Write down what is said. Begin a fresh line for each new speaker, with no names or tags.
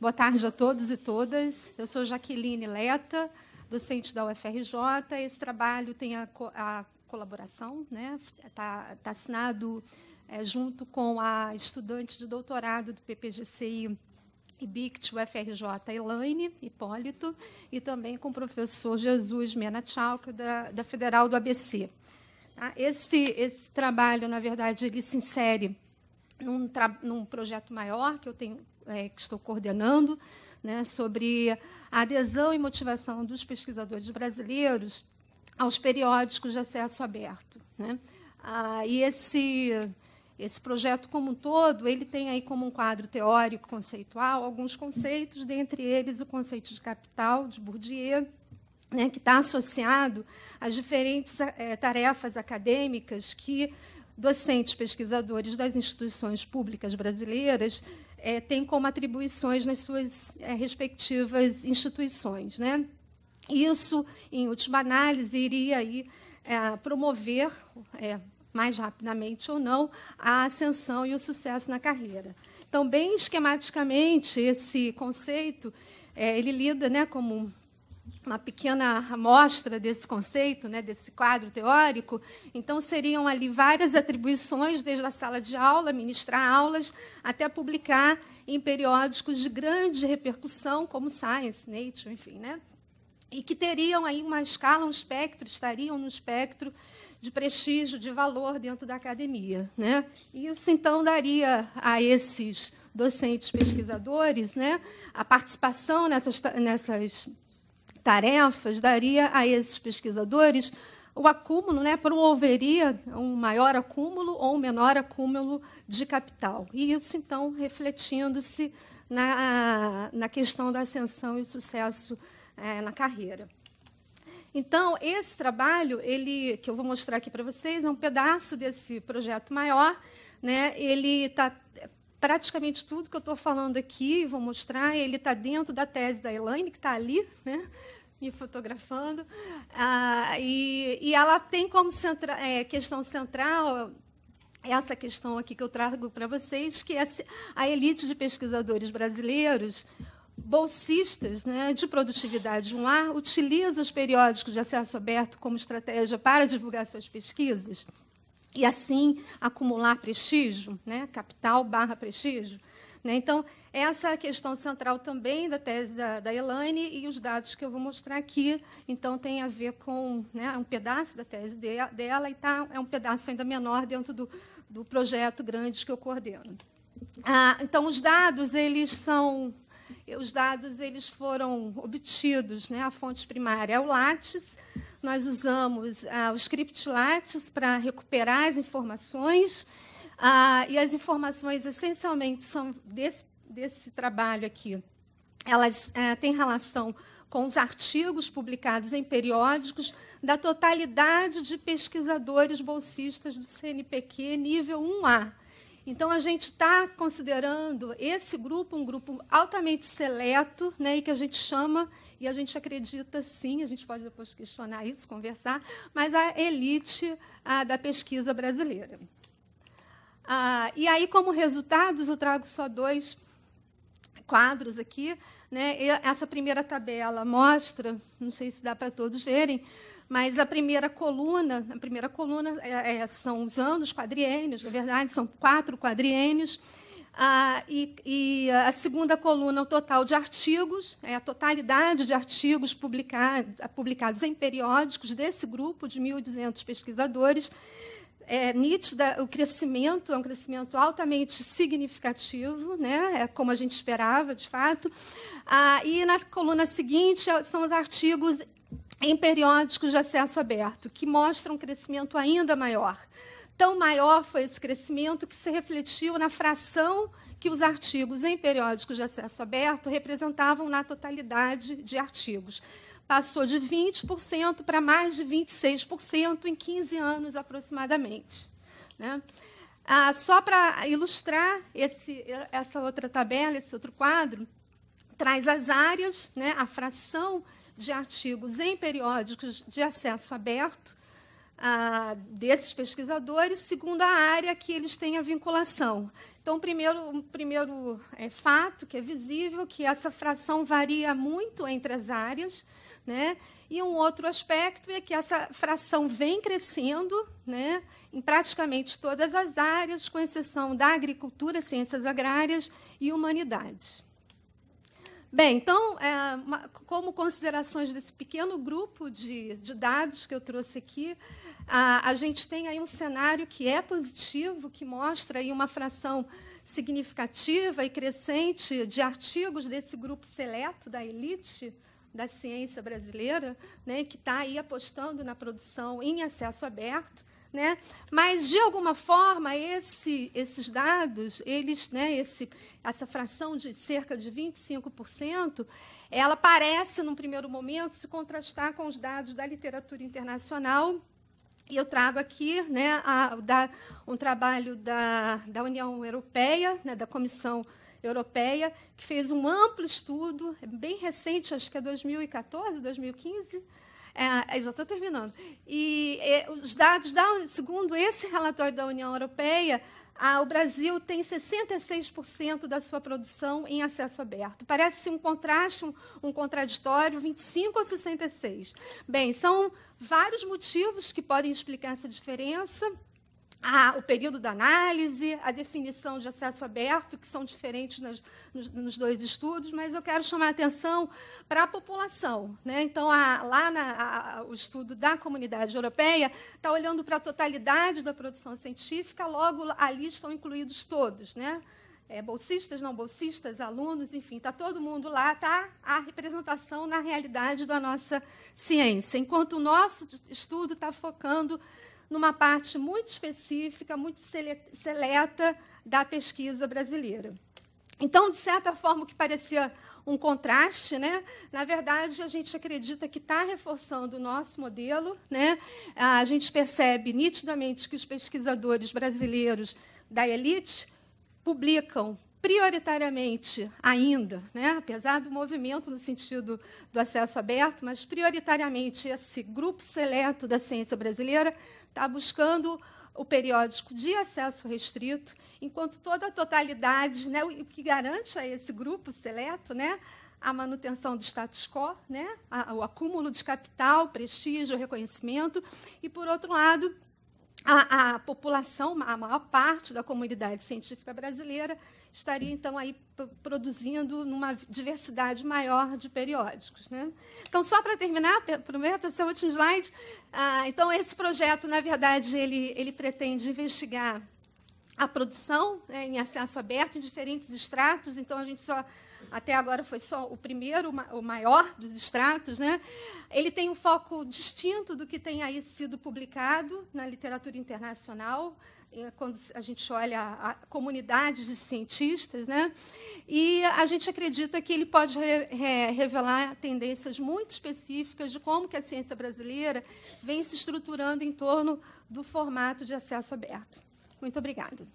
Boa tarde a todos e todas. Eu sou Jaqueline Leta, docente da UFRJ. Esse trabalho tem a, co a colaboração, né? Está tá assinado é, junto com a estudante de doutorado do PPGCI e BICT, UFRJ, Elaine Hipólito, e também com o professor Jesus Menachalca, da, da Federal do ABC. Tá? Esse, esse trabalho, na verdade, ele se insere num, num projeto maior que eu tenho, é, que estou coordenando, né, sobre a adesão e motivação dos pesquisadores brasileiros aos periódicos de acesso aberto. Né? Ah, e esse, esse projeto como um todo, ele tem aí como um quadro teórico conceitual alguns conceitos, dentre eles o conceito de capital de Bourdieu, né, que está associado às diferentes é, tarefas acadêmicas que docentes pesquisadores das instituições públicas brasileiras é, têm como atribuições nas suas é, respectivas instituições. Né? Isso, em última análise, iria aí, é, promover, é, mais rapidamente ou não, a ascensão e o sucesso na carreira. Então, bem esquematicamente, esse conceito é, ele lida né, como uma pequena amostra desse conceito, né, desse quadro teórico. Então, seriam ali várias atribuições, desde a sala de aula, ministrar aulas, até publicar em periódicos de grande repercussão, como Science, Nature, enfim, né? E que teriam aí uma escala, um espectro, estariam no espectro de prestígio, de valor dentro da academia, né? E isso então daria a esses docentes pesquisadores, né, a participação nessas, nessas tarefas daria a esses pesquisadores o acúmulo, né, promoveria um maior acúmulo ou um menor acúmulo de capital. E isso, então, refletindo-se na, na questão da ascensão e sucesso é, na carreira. Então, esse trabalho, ele, que eu vou mostrar aqui para vocês, é um pedaço desse projeto maior. Né, ele está praticamente tudo que eu estou falando aqui, vou mostrar, ele está dentro da tese da Elaine, que está ali, né? me fotografando. Ah, e, e, ela tem como centra, é, questão central essa questão aqui que eu trago para vocês, que é a elite de pesquisadores brasileiros, bolsistas né, de produtividade 1A, utiliza os periódicos de acesso aberto como estratégia para divulgar suas pesquisas e assim acumular prestígio, né? capital barra prestígio. Né? Então, essa é a questão central também da tese da, da, Elaine e os dados que eu vou mostrar aqui, então, tem a ver com né, um pedaço da tese de, dela e tá, é um pedaço ainda menor dentro do, do projeto grande que eu coordeno. Ah, então, os dados, eles são... Os dados eles foram obtidos, né? a fonte primária é o Lattes, nós usamos ah, os Lattes para recuperar as informações, ah, e as informações essencialmente são desse, desse trabalho aqui. Elas ah, têm relação com os artigos publicados em periódicos da totalidade de pesquisadores bolsistas do CNPq nível 1A. Então, a gente está considerando esse grupo um grupo altamente seleto, né, e que a gente chama, e a gente acredita sim, a gente pode depois questionar isso, conversar, mas a elite a, da pesquisa brasileira. Ah, e aí, como resultados, eu trago só dois quadros aqui. Né? Essa primeira tabela mostra, não sei se dá para todos verem, mas a primeira coluna, a primeira coluna é, é, são os anos, quadriênios, na verdade, são quatro quadriênios. Ah, e, e, a segunda coluna, é o total de artigos, é a totalidade de artigos publicados, publicados em periódicos desse grupo de 1.200 pesquisadores. É, é nítida, o crescimento é um crescimento altamente significativo, né? é como a gente esperava, de fato. Ah, e na coluna seguinte é, são os artigos em periódicos de acesso aberto, que mostram um crescimento ainda maior. Tão maior foi esse crescimento que se refletiu na fração que os artigos em periódicos de acesso aberto representavam na totalidade de artigos passou de 20% para mais de 26% em 15 anos aproximadamente. Né? Ah, só para ilustrar esse, essa outra tabela, esse outro quadro, traz as áreas, né, a fração de artigos em periódicos de acesso aberto ah, desses pesquisadores, segundo a área que eles têm a vinculação. Então, o primeiro, um primeiro é, fato que é visível é que essa fração varia muito entre as áreas. Né? E um outro aspecto é que essa fração vem crescendo né, em praticamente todas as áreas, com exceção da agricultura, ciências agrárias e humanidades. Bem, então, é, uma, como considerações desse pequeno grupo de, de dados que eu trouxe aqui, a, a, gente tem aí um cenário que é positivo, que mostra aí uma fração significativa e crescente de artigos desse grupo seleto da elite, da ciência brasileira, né, que está aí apostando na produção em acesso aberto, né? Mas de alguma forma esse, esses dados, eles, né, esse, essa fração de cerca de 25%, ela parece num primeiro momento se contrastar com os dados da literatura internacional. E eu trago aqui né, a, da, um trabalho da, da União Europeia, né, da Comissão Europeia Europeia, que fez um amplo estudo, é bem recente, acho que é 2014, 2015. É, já estou terminando. E é, os dados, da, segundo esse relatório da União Europeia, a, o Brasil tem 66% da sua produção em acesso aberto. Parece um contraste, um, um contraditório, 25 a 66. Bem, são vários motivos que podem explicar essa diferença a, o período da análise, a definição de acesso aberto, que são diferentes nas, nos, nos, dois estudos, mas eu quero chamar a atenção para a população. Né? Então, a, lá na, a, o estudo da comunidade europeia está olhando para a totalidade da produção científica, logo ali estão incluídos todos. Né? É, bolsistas, não bolsistas, alunos, enfim, está todo mundo lá, está a representação na realidade da nossa ciência, enquanto o nosso estudo está focando numa parte muito específica, muito seleta da pesquisa brasileira. Então, de certa forma, o que parecia um contraste, né? na verdade, a gente acredita que está reforçando o nosso modelo. Né? Ah, a gente percebe nitidamente que os pesquisadores brasileiros da elite publicam prioritariamente ainda, né, apesar do movimento no sentido do acesso aberto, mas prioritariamente esse grupo seleto da ciência brasileira está buscando o periódico de acesso restrito, enquanto toda a totalidade, né, o que garante a esse grupo seleto, né, a manutenção do status quo, né, a, o acúmulo de capital, prestígio, reconhecimento, e por outro lado a, a população, a maior parte da comunidade científica brasileira estaria então aí produzindo numa diversidade maior de periódicos. Né? Então, só para terminar, prometo, esse é o último slide. Ah, então, esse projeto, na verdade, ele, ele pretende investigar a produção né, em acesso aberto em diferentes estratos. Então, a gente só até agora foi só o primeiro, o maior dos extratos, né? ele tem um foco distinto do que tem aí sido publicado na literatura internacional. É, quando a gente olha a comunidades de cientistas, né? e a gente acredita que ele pode re, revelar tendências muito específicas de como que a ciência brasileira vem se estruturando em torno do formato de acesso aberto. Muito obrigada.